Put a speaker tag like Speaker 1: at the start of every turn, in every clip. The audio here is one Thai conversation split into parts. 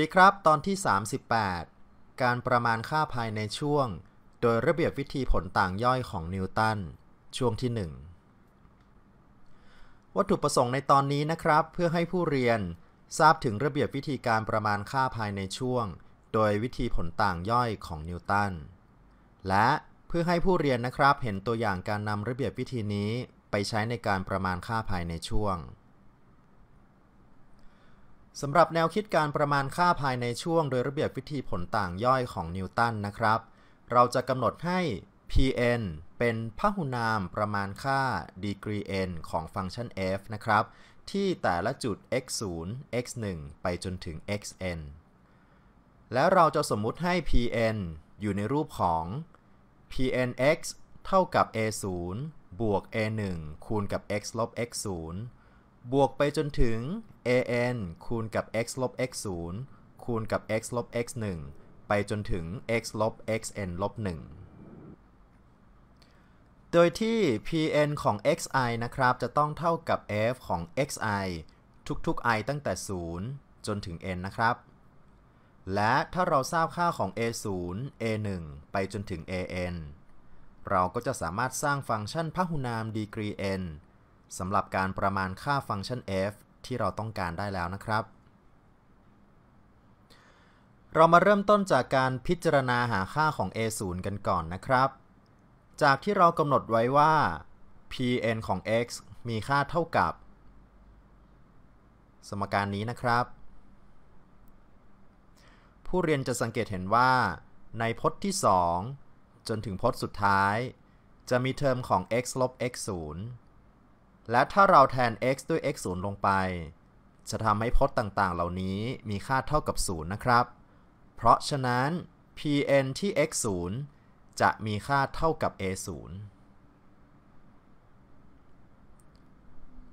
Speaker 1: วัสดีครับตอนที่ 38 การประมาณค่าภายในช่วงโดยระเบียบวิธีผลต่างย่อยของนิวตันช่วงที่ 1 วัตถุประสงค์ในตอนนี้นะครับเพื่อให้ผู้เรียนทราบถึงระเบียบวิธีการประมาณค่าภายในช่วงโดยวิธีผลต่างย่อยของนิวตันและเพื่อให้ผู้เรียนนะครับเห็นตัวอย่างการนำระเบียบวิธีนี้ไปใช้ในการประมาณค่าภายในช่วงสำหรับแนวคิดการประมาณค่าภายในช่วงโดยระเบียบวิธีผลต่างย่อยของนิวตันนะครับ เราจะกำหนดให้ pn เป็นพหุนามประมาณค่า degree n ของฟังก์ชัน f นะครับ ที่แต่ละจุด x 0 x 1ไปจนถึง xn แล้วเราจะสมมุติให้ pn อยู่ในรูปของ pnx เท่ากับ a 0บวก a 1คูณกับ x ลบ x 0บวกไปจนถึง an คูณกับ x ลบ x 0คูณกับ x ลบ x 1ไปจนถึง x ลบ xn ลบ1โดยที่ pn ของ xi นะครับ จะต้องเท่ากับ f ของ xi ทุกๆ i ตั้งแต่ 0 จนถึง n นะครับ และถ้าเราทราบค่าของ a 0 a 1ไปจนถึง a n เราก็จะสามารถสร้างฟังก์ชันพหุนาม ดีกรี n สำหรับการประมาณค่าฟังก์ชัน f ที่เราต้องการได้แล้วนะครับ เรามาเริ่มต้นจากการพิจารณาหาค่าของ a 0กันก่อนนะครับ จากที่เรากำหนดไว้ว่า pn ของ x มีค่าเท่ากับ สมการนี้นะครับ ผู้เรียนจะสังเกตเห็นว่า ในพจน์ที่ 2 จนถึงพจน์สุดท้าย จะมีเทอมของ x ลบ x 0และถ้าเราแทน x ด้วย x 0ลงไป จะทำให้พจน์ต่าง ๆ เหล่านี้มีค่าเท่ากับ0นะครับ เพราะฉะนั้น pn ที่ x 0จะมีค่าเท่ากับ a 0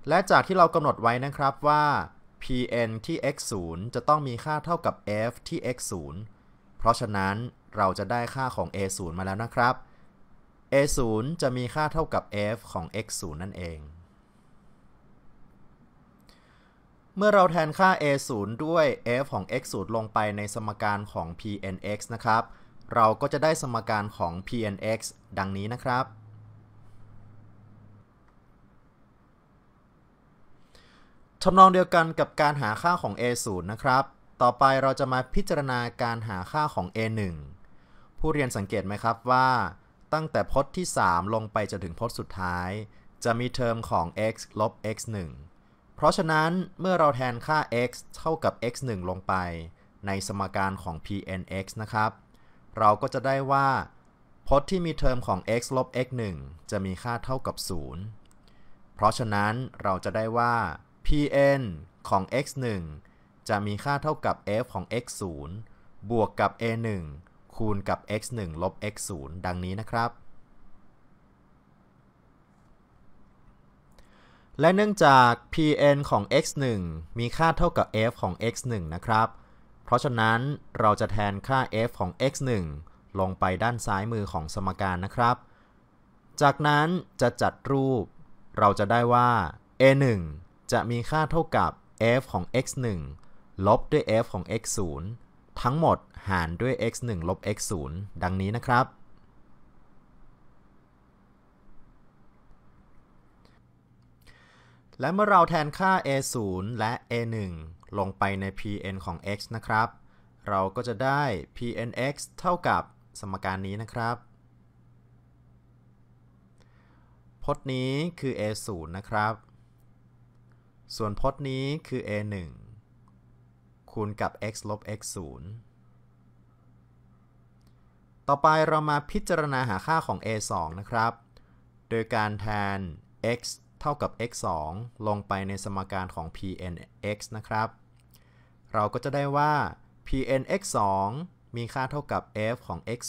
Speaker 1: และจากที่เรากำหนดไว้นะครับว่า pn ที่ x 0จะต้องมีค่าเท่ากับ f ที่ x 0เพราะฉะนั้นเราจะได้ค่าของ a 0มาแล้วนะครับ a 0จะมีค่าเท่ากับ f ของ x 0นั่นเองเมื่อเราแทนค่า a 0ด้วย f ของ x 0ลงไปในสมการของ pnx นะครับ เราก็จะได้สมการของ pnx ดังนี้นะครับทำนองเดียวกันกับการหาค่าของ a 0นะครับ ต่อไปเราจะมาพิจารณาการหาค่าของ a 1ผู้เรียนสังเกตไหมครับว่า ตั้งแต่พจน์ที่ 3 ลงไปจนถึงพจน์สุดท้าย จะมีเทอมของ x ลบ x 1เพราะฉะนั้นเมื่อเราแทนค่า x เท่ากับ x 1ลงไปในสมการของ Pn x นะครับ เราก็จะได้ว่าพจน์ที่มีเทอมของ x ลบ x 1จะมีค่าเท่ากับ 0 เพราะฉะนั้นเราจะได้ว่า Pn ของ x 1จะมีค่าเท่ากับ f ของ x 0บวกกับ a 1คูณกับ x 1ลบ x 0ดังนี้นะครับและเนื่องจาก pn ของ x1 มีค่าเท่ากับ f ของ x1 นะครับ เพราะฉะนั้นเราจะแทนค่า f ของ x1 ลงไปด้านซ้ายมือของสมการนะครับ จากนั้นจะจัดรูป เราจะได้ว่า a1 จะมีค่าเท่ากับ f ของ x1 ลบด้วย f ของ x0 ทั้งหมดหารด้วย x1 ลบ x0 ดังนี้นะครับและเมื่อเราแทนค่า a 0และ a 1ลงไปใน pn ของ x นะครับ เราก็จะได้ pnx เท่ากับสมการนี้นะครับ พจน์นี้คือ a 0นะครับ ส่วนพจน์นี้คือ a 1คูณกับ x ลบ x 0ต่อไปเรามาพิจารณาหาค่าของ a 2นะครับ โดยการแทน x ท่ากับ x 2ลงไปในสมการของ pn x นะครับ เราก็จะได้ว่า pn x 2มีค่าเท่ากับ f ของ x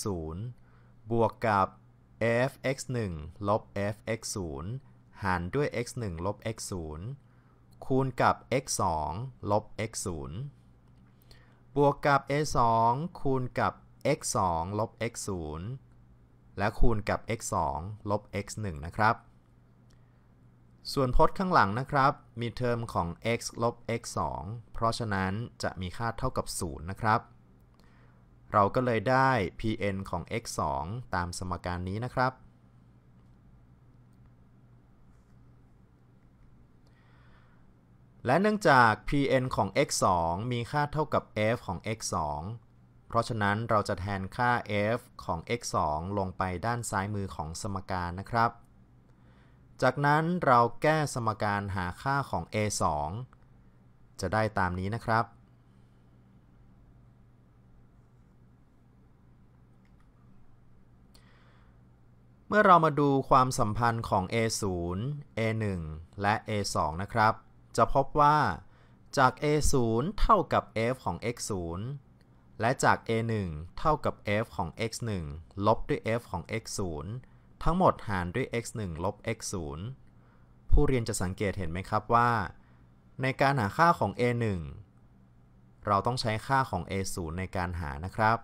Speaker 1: 0บวกกับ f x 1ลบ f x 0หารด้วย x 1ลบ x 0คูณกับ x 2ลบ x 0บวกกับ a 2คูณกับ x 2ลบ x 0และคูณกับ x 2ลบ x 1นะครับส่วนพจน์ข้างหลังนะครับ มีเทอมของ x ลบ x 2เพราะฉะนั้นจะมีค่าเท่ากับ0นะครับเราก็เลยได้ pn ของ x 2ตามสมการนี้นะครับ และเนื่องจาก pn ของ x 2มีค่าเท่ากับ f ของ x 2เพราะฉะนั้นเราจะแทนค่า f ของ x 2ลงไปด้านซ้ายมือของสมการนะครับจากนั้นเราแก้สมการหาค่าของ a 2จะได้ตามนี้นะครับ เมื่อเรามาดูความสัมพันธ์ของ a 0 a 1และ a 2นะครับ จะพบว่าจาก a 0เท่ากับ f ของ x 0และจาก a 1เท่ากับ f ของ x 1ลบด้วย f ของ x 0ทั้งหมดหารด้วย x 1ลบ x 0ผู้เรียนจะสังเกตเห็นไหมครับว่า ในการหาค่าของ a 1เราต้องใช้ค่าของ a 0ในการหานะครับ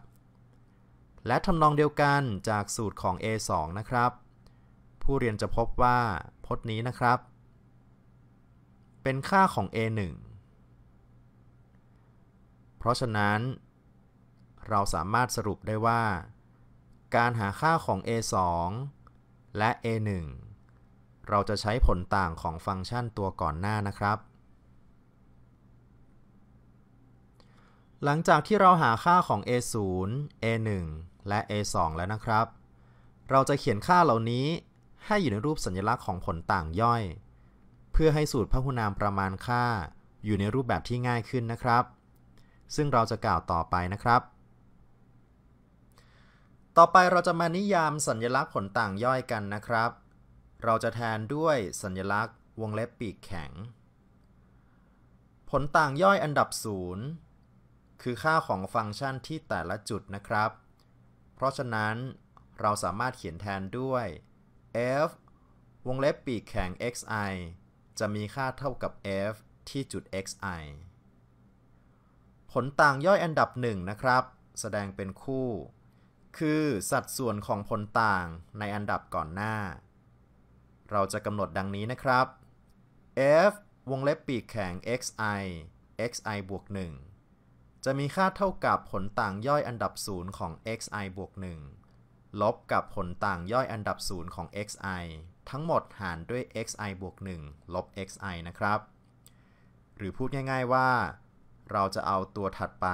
Speaker 1: และทำนองเดียวกันจากสูตรของ a 2นะครับ ผู้เรียนจะพบว่า พจน์นี้นะครับ เป็นค่าของ a 1เพราะฉะนั้น เราสามารถสรุปได้ว่าการหาค่าของ a 2และ a1 เราจะใช้ผลต่างของฟังก์ชันตัวก่อนหน้านะครับ หลังจากที่เราหาค่าของ a0 a1 และ a2 แล้วนะครับ เราจะเขียนค่าเหล่านี้ให้อยู่ในรูปสัญลักษณ์ของผลต่างย่อย เพื่อให้สูตรพหุนามประมาณค่าอยู่ในรูปแบบที่ง่ายขึ้นนะครับ ซึ่งเราจะกล่าวต่อไปนะครับต่อไปเราจะมานิยามสัญลักษณ์ผลต่างย่อยกันนะครับ เราจะแทนด้วยสัญลักษณ์วงเล็บปีกแข็ง ผลต่างย่อยอันดับ 0 คือค่าของฟังก์ชันที่แต่ละจุดนะครับ เพราะฉะนั้นเราสามารถเขียนแทนด้วย f วงเล็บปีกแข็ง xi จะมีค่าเท่ากับ f ที่จุด xi ผลต่างย่อยอันดับ 1 นะครับ แสดงเป็นคู่คือสัดส่วนของผลต่างในอันดับก่อนหน้า เราจะกำหนดดังนี้นะครับ f วงเล็บปีกแข็ง xi xi บวก1จะมีค่าเท่ากับผลต่างย่อยอันดับ0ของ xi บวก1ลบกับผลต่างย่อยอันดับ0ของ xi ทั้งหมดหารด้วย xi บวก1ลบ xi นะครับ หรือพูดง่ายๆว่า เราจะเอาตัวถัดไป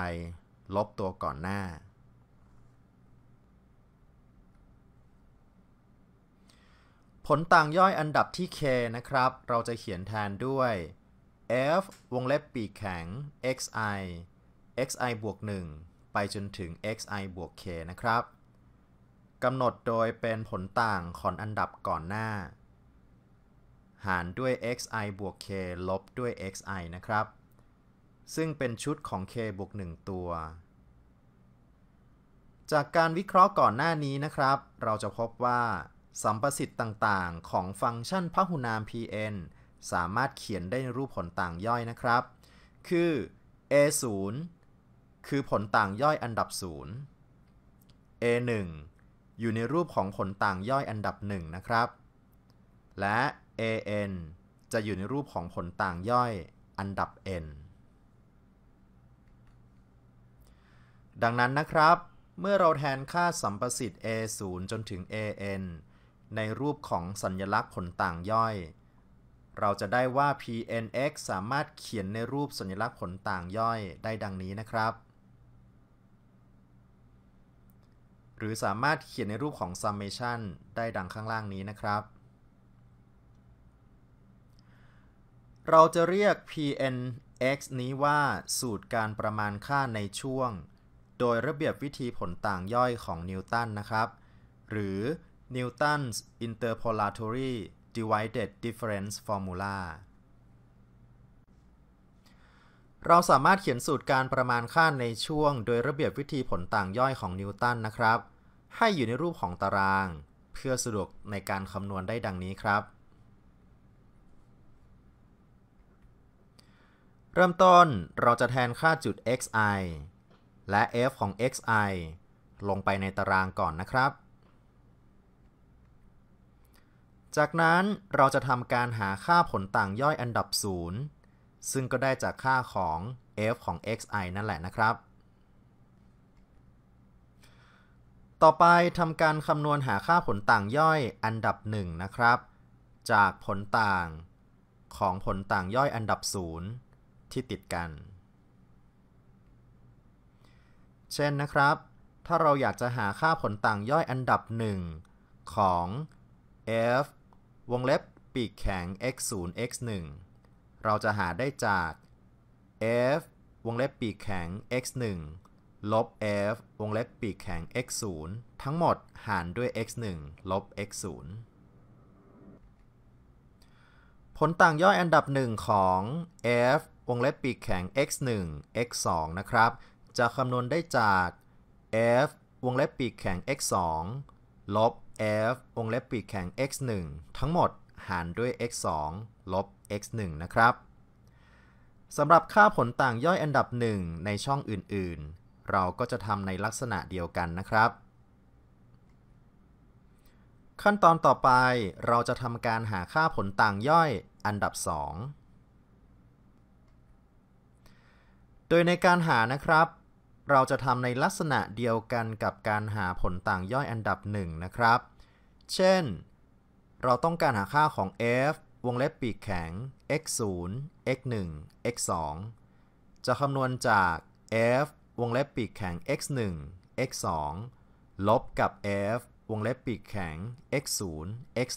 Speaker 1: ลบตัวก่อนหน้าผลต่างย่อยอันดับที่ k นะครับ เราจะเขียนแทนด้วย f วงเล็บปีกแข็ง xi xi บวก 1 ไปจนถึง xi บวก k นะครับกำหนดโดยเป็นผลต่างของอันดับก่อนหน้า หารด้วย xi บวก k ลบด้วย xi นะครับ ซึ่งเป็นชุดของ k บวก 1 ตัว จากการวิเคราะห์ก่อนหน้านี้นะครับ เราจะพบว่าสัมประสิทธิ์ต่างๆ ของฟังก์ชันพหุนาม pn สามารถเขียนได้ในรูปผลต่างย่อยนะครับ คือ a 0คือผลต่างย่อยอันดับ 0 a 1อยู่ในรูปของผลต่างย่อยอันดับ1นะครับ และ a n จะอยู่ในรูปของผลต่างย่อยอันดับ n ดังนั้นนะครับ เมื่อ เราแทนค่าสัมประสิทธิ์ a 0จนถึง a n ในรูปของสัญลักษณ์ผลต่างย่อย เราจะได้ว่า pnx สามารถเขียนในรูปสัญลักษณ์ผลต่างย่อยได้ดังนี้นะครับ หรือสามารถเขียนในรูปของ summation ได้ดังข้างล่างนี้นะครับ เราจะเรียก pnx นี้ว่าสูตรการประมาณค่าในช่วง โดยระเบียบวิธีผลต่างย่อยของนิวตันนะครับ หรือ Newton's interpolatory divided difference formula เราสามารถเขียนสูตรการประมาณค่าในช่วง โดยระเบียบวิธีผลต่างย่อยของนิวตันนะครับ ให้อยู่ในรูปของตาราง เพื่อสะดวกในการคำนวณได้ดังนี้ครับ เริ่มต้นเราจะแทนค่าจุด xi และ f ของ xi ลงไปในตารางก่อนนะครับจากนั้นเราจะทำการหาค่าผลต่างย่อยอันดับ 0 ซึ่งก็ได้จากค่าของ f ของ xi นั่นแหละนะครับ ต่อไปทำการคำนวณหาค่าผลต่างย่อยอันดับ 1 นะครับ จากผลต่างของผลต่างย่อยอันดับ 0 ที่ติดกัน เช่นนะครับ ถ้าเราอยากจะหาค่าผลต่างย่อยอันดับ 1 ของ f วงเล็บปีกแข็ง x 0 x 1เราจะหาได้จาก f วงเล็บปีกแข็ง x 1ลบ f วงเล็บปีกแข็ง x 0ทั้งหมดหารด้วย x 1ลบ x 0ผลต่างย่อยอันดับหนึ่งของ f วงเล็บปีกแข็ง x 1 x 2นะครับ จะคำนวณได้จาก f วงเล็บปีกแข็ง x 2ลบ f วงเล็บปีกแข็ง x 1ทั้งหมดหารด้วย x 2ลบ x 1นะครับสำหรับค่าผลต่างย่อยอันดับ 1 ในช่องอื่นๆ เราก็จะทำในลักษณะเดียวกันนะครับ ขั้นตอนต่อไปเราจะทำการหาค่าผลต่างย่อยอันดับ 2 โดยในการหานะครับเราจะทำในลักษณะเดียวกันกับการหาผลต่างย่อยอันดับ1นะครับ เช่น เราต้องการหาค่าของ f วงเล็บปีกแข็ง x 0 x 1 x 2จะคำนวณจาก f วงเล็บปีกแข็ง x 1 x 2ลบกับ f วงเล็บปีกแข็ง x 0 x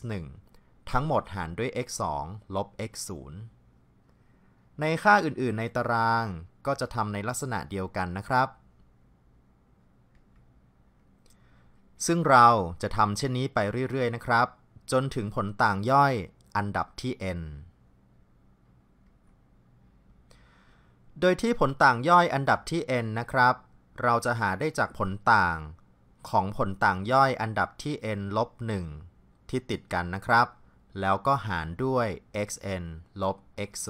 Speaker 1: 1ทั้งหมดหารด้วย x 2ลบ x 0ในค่าอื่น ๆ ในตารางก็จะทำในลักษณะเดียวกันนะครับซึ่งเราจะทำเช่นนี้ไปเรื่อยๆนะครับ จนถึงผลต่างย่อยอันดับที่ n โดยที่ผลต่างย่อยอันดับที่ n นะครับ เราจะหาได้จากผลต่างของผลต่างย่อยอันดับที่ n ลบ 1 ที่ติดกันนะครับ แล้วก็หารด้วย xn ลบ x 0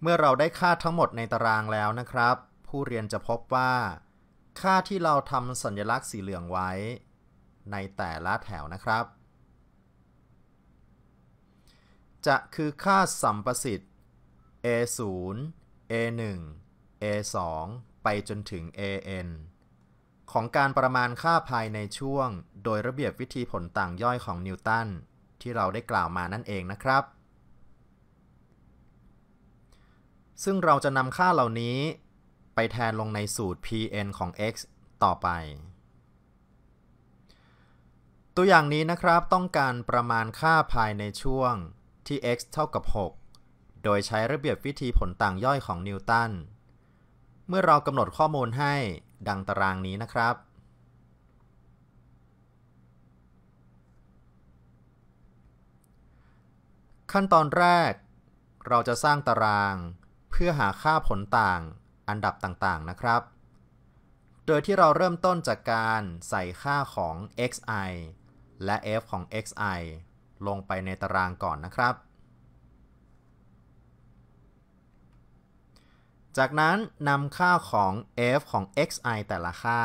Speaker 1: เมื่อเราได้ค่าทั้งหมดในตารางแล้วนะครับผู้เรียนจะพบว่า ค่าที่เราทำสัญลักษณ์สีเหลืองไว้ ในแต่ละแถวนะครับ จะคือค่าสัมประสิทธิ์ a 0 a 1 a 2ไปจนถึง an ของการประมาณค่าภายในช่วงโดยระเบียบวิธีผลต่างย่อยของนิวตันที่เราได้กล่าวมานั่นเองนะครับ ซึ่งเราจะนำค่าเหล่านี้ไปแทนลงในสูตร pn ของ x ต่อไป ตัวอย่างนี้นะครับต้องการประมาณค่าภายในช่วง ที่ x เท่ากับ 6 โดยใช้ระเบียบวิธีผลต่างย่อยของนิวตัน เมื่อเรากำหนดข้อมูลให้ดังตารางนี้นะครับ ขั้นตอนแรก เราจะสร้างตารางเพื่อหาค่าผลต่างอันดับต่างๆนะครับ โดยที่เราเริ่มต้นจากการใส่ค่าของ xi และ f ของ xi ลงไปในตารางก่อนนะครับ จากนั้นนำค่าของ f ของ xi แต่ละค่า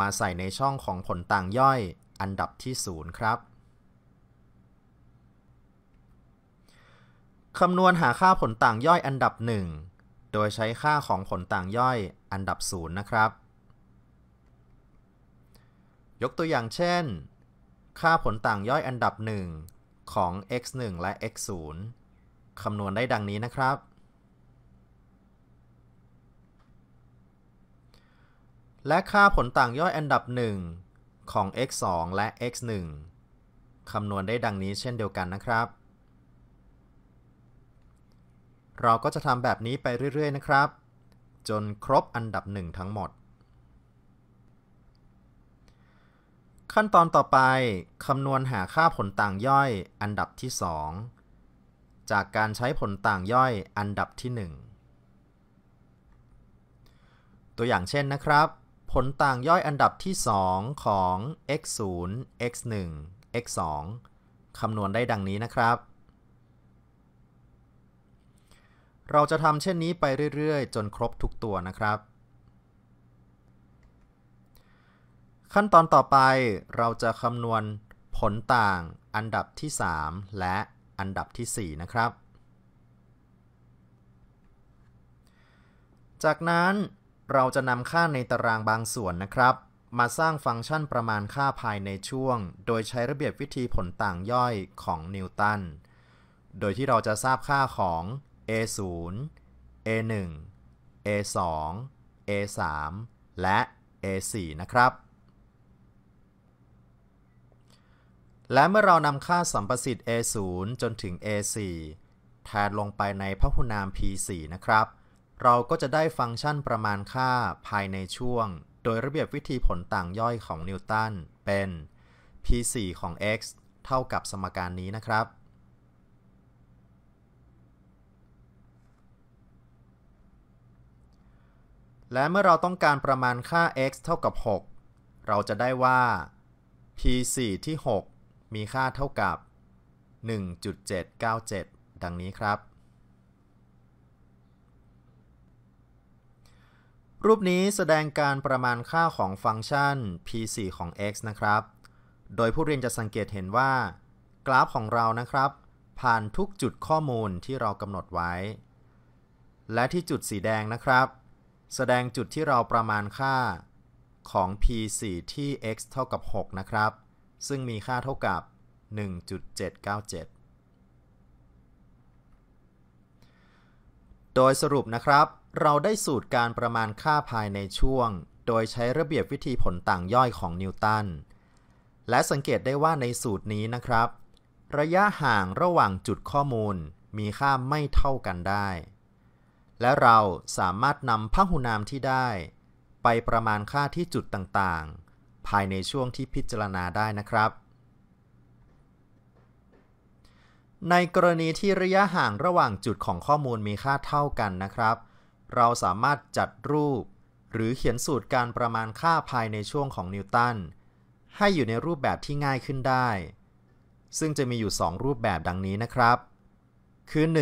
Speaker 1: มาใส่ในช่องของผลต่างย่อยอันดับที่ 0 ครับคำนวณหาค่าผลต่างย่อยอันดับ 1โดยใช้ค่าของผลต่างย่อยอันดับ0นะครับ ยกตัวอย่างเช่น ค่าผลต่างย่อยอันดับ 1 ของ x 1และ x 0คำนวณได้ดังนี้นะครับ และค่าผลต่างย่อยอันดับ 1 ของ x 2และ x 1คำนวณได้ดังนี้เช่นเดียวกันนะครับเราก็จะทำแบบนี้ไปเรื่อยๆ นะครับ จนครบอันดับหนึ่งทั้งหมด ขั้นตอนต่อไปคำนวณหาค่าผลต่างย่อยอันดับที่ 2 จากการใช้ผลต่างย่อยอันดับที่ 1 ตัวอย่างเช่นนะครับ ผลต่างย่อยอันดับที่ 2 ของ x0 x1 x2 คำนวณได้ดังนี้นะครับเราจะทำเช่นนี้ไปเรื่อยๆ จนครบทุกตัวนะครับ ขั้นตอนต่อไปเราจะคำนวณผลต่างอันดับที่ 3 และอันดับที่ 4 นะครับ จากนั้นเราจะนำค่าในตารางบางส่วนนะครับ มาสร้างฟังก์ชันประมาณค่าภายในช่วง โดยใช้ระเบียบวิธีผลต่างย่อยของนิวตันโดยที่เราจะทราบค่าของ A0 A1 A2 A3 และ A4 นะครับ และเมื่อเรานำค่าสัมประสิทธิ์ A0 จนถึง A4 แทนลงไปในพหุนาม P4 นะครับ เราก็จะได้ฟังก์ชันประมาณค่าภายในช่วง โดยระเบียบวิธีผลต่างย่อยของนิวตันเป็น P4 ของ x เท่ากับสมการนี้นะครับและเมื่อเราต้องการประมาณค่า x เท่ากับ 6 เราจะได้ว่า p 4ที่ 6 มีค่าเท่ากับ 1.797 ดังนี้ครับ รูปนี้แสดงการประมาณค่าของฟังก์ชัน p 4ของ x นะครับ โดยผู้เรียนจะสังเกตเห็นว่า กราฟของเรานะครับ ผ่านทุกจุดข้อมูลที่เรากำหนดไว้ และที่จุดสีแดงนะครับแสดงจุดที่เราประมาณค่าของ p 4ที่ x เท่ากับ 6 นะครับ ซึ่งมีค่าเท่ากับ 1.797 โดยสรุปนะครับ เราได้สูตรการประมาณค่าภายในช่วง โดยใช้ระเบียบวิธีผลต่างย่อยของนิวตัน และสังเกตได้ว่าในสูตรนี้นะครับ ระยะห่างระหว่างจุดข้อมูลมีค่าไม่เท่ากันได้และเราสามารถนำพหุนามที่ได้ ไปประมาณค่าที่จุดต่างๆ ภายในช่วงที่พิจารณาได้นะครับ ในกรณีที่ระยะห่างระหว่างจุดของข้อมูลมีค่าเท่ากันนะครับ เราสามารถจัดรูป หรือเขียนสูตรการประมาณค่าภายในช่วงของนิวตัน ให้อยู่ในรูปแบบที่ง่ายขึ้นได้ ซึ่งจะมีอยู่ 2 รูปแบบดังนี้นะครับ คือ1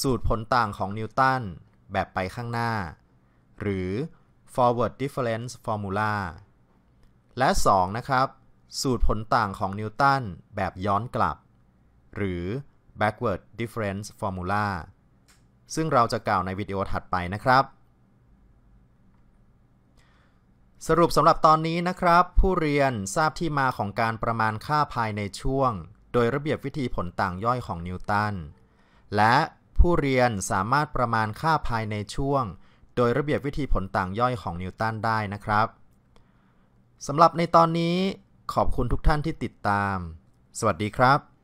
Speaker 1: สูตรผลต่างของนิวตันแบบไปข้างหน้า หรือ forward difference formula และ 2 นะครับ สูตรผลต่างของนิวตันแบบย้อนกลับ หรือ backward difference formula ซึ่งเราจะกล่าวในวิดีโอถัดไปนะครับ สรุปสำหรับตอนนี้นะครับ ผู้เรียนทราบที่มาของการประมาณค่าภายในช่วง โดยระเบียบวิธีผลต่างย่อยของนิวตัน และผู้เรียนสามารถประมาณค่าภายในช่วง โดยระเบียบวิธีผลต่างย่อยของนิวตันได้นะครับ สำหรับในตอนนี้ขอบคุณทุกท่านที่ติดตาม สวัสดีครับ